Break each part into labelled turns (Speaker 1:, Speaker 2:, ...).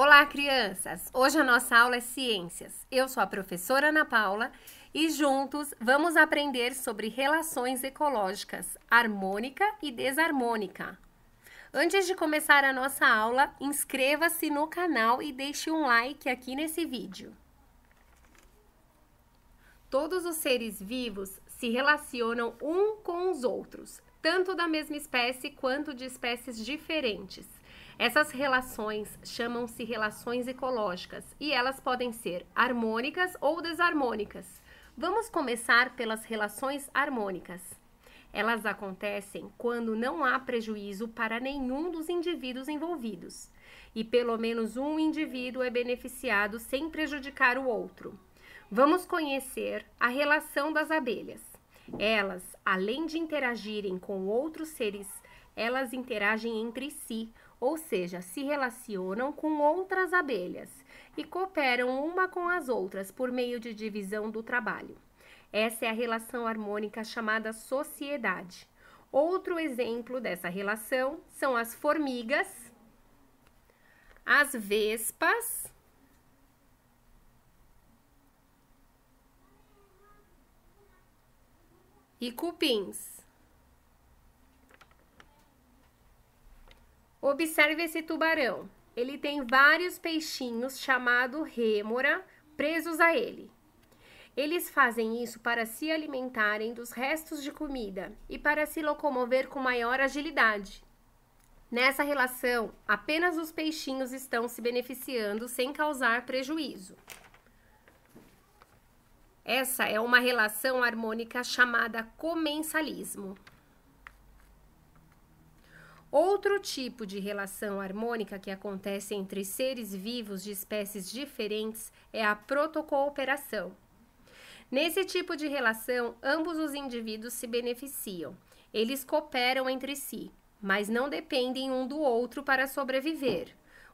Speaker 1: Olá, crianças! Hoje a nossa aula é Ciências. Eu sou a professora Ana Paula e juntos vamos aprender sobre relações ecológicas harmônica e desarmônica. Antes de começar a nossa aula, inscreva-se no canal e deixe um like aqui nesse vídeo. Todos os seres vivos se relacionam um com os outros, tanto da mesma espécie quanto de espécies diferentes. Essas relações chamam-se relações ecológicas e elas podem ser harmônicas ou desarmônicas. Vamos começar pelas relações harmônicas. Elas acontecem quando não há prejuízo para nenhum dos indivíduos envolvidos e pelo menos um indivíduo é beneficiado sem prejudicar o outro. Vamos conhecer a relação das abelhas. Elas, além de interagirem com outros seres elas interagem entre si, ou seja, se relacionam com outras abelhas e cooperam uma com as outras por meio de divisão do trabalho. Essa é a relação harmônica chamada sociedade. Outro exemplo dessa relação são as formigas, as vespas, e cupins. Observe esse tubarão. Ele tem vários peixinhos chamado rêmora presos a ele. Eles fazem isso para se alimentarem dos restos de comida e para se locomover com maior agilidade. Nessa relação, apenas os peixinhos estão se beneficiando sem causar prejuízo. Essa é uma relação harmônica chamada comensalismo. Outro tipo de relação harmônica que acontece entre seres vivos de espécies diferentes é a protocooperação. Nesse tipo de relação, ambos os indivíduos se beneficiam. Eles cooperam entre si, mas não dependem um do outro para sobreviver.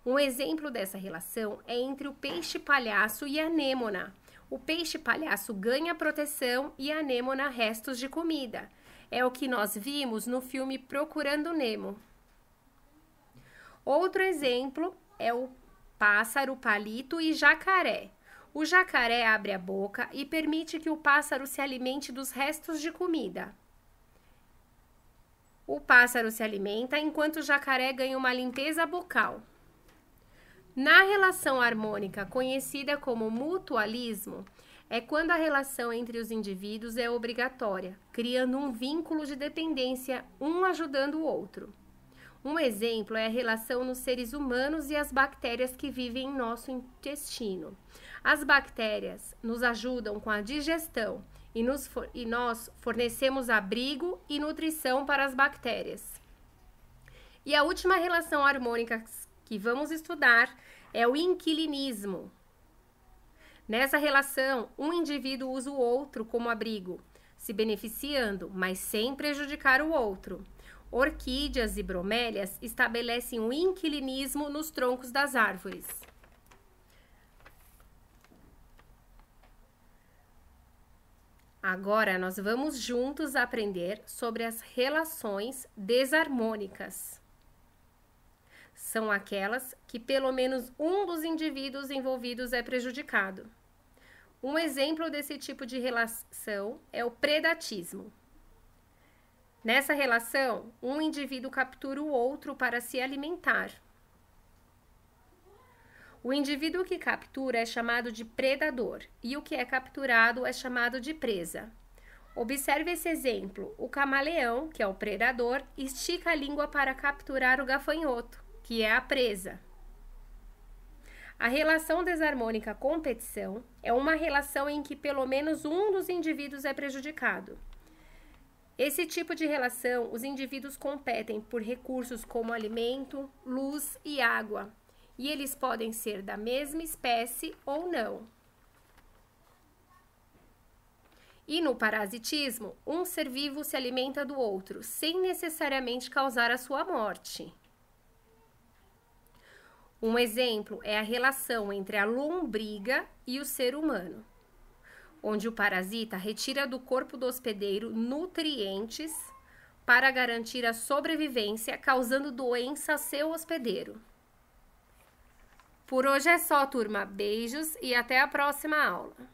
Speaker 1: Um exemplo dessa relação é entre o peixe palhaço e a anêmona. O peixe palhaço ganha proteção e a anêmona restos de comida é o que nós vimos no filme Procurando Nemo. Outro exemplo é o pássaro, palito e jacaré. O jacaré abre a boca e permite que o pássaro se alimente dos restos de comida. O pássaro se alimenta enquanto o jacaré ganha uma limpeza bucal. Na relação harmônica, conhecida como mutualismo, é quando a relação entre os indivíduos é obrigatória, criando um vínculo de dependência, um ajudando o outro. Um exemplo é a relação nos seres humanos e as bactérias que vivem em nosso intestino. As bactérias nos ajudam com a digestão e, for e nós fornecemos abrigo e nutrição para as bactérias. E a última relação harmônica que vamos estudar é o inquilinismo, Nessa relação, um indivíduo usa o outro como abrigo, se beneficiando, mas sem prejudicar o outro. Orquídeas e bromélias estabelecem o um inquilinismo nos troncos das árvores. Agora nós vamos juntos aprender sobre as relações desarmônicas são aquelas que pelo menos um dos indivíduos envolvidos é prejudicado. Um exemplo desse tipo de relação é o predatismo. Nessa relação, um indivíduo captura o outro para se alimentar. O indivíduo que captura é chamado de predador e o que é capturado é chamado de presa. Observe esse exemplo: o camaleão, que é o predador, estica a língua para capturar o gafanhoto que é a presa. A relação desarmônica competição é uma relação em que pelo menos um dos indivíduos é prejudicado. Esse tipo de relação, os indivíduos competem por recursos como alimento, luz e água, e eles podem ser da mesma espécie ou não. E no parasitismo, um ser vivo se alimenta do outro, sem necessariamente causar a sua morte. Um exemplo é a relação entre a lombriga e o ser humano, onde o parasita retira do corpo do hospedeiro nutrientes para garantir a sobrevivência, causando doença a seu hospedeiro. Por hoje é só, turma. Beijos e até a próxima aula.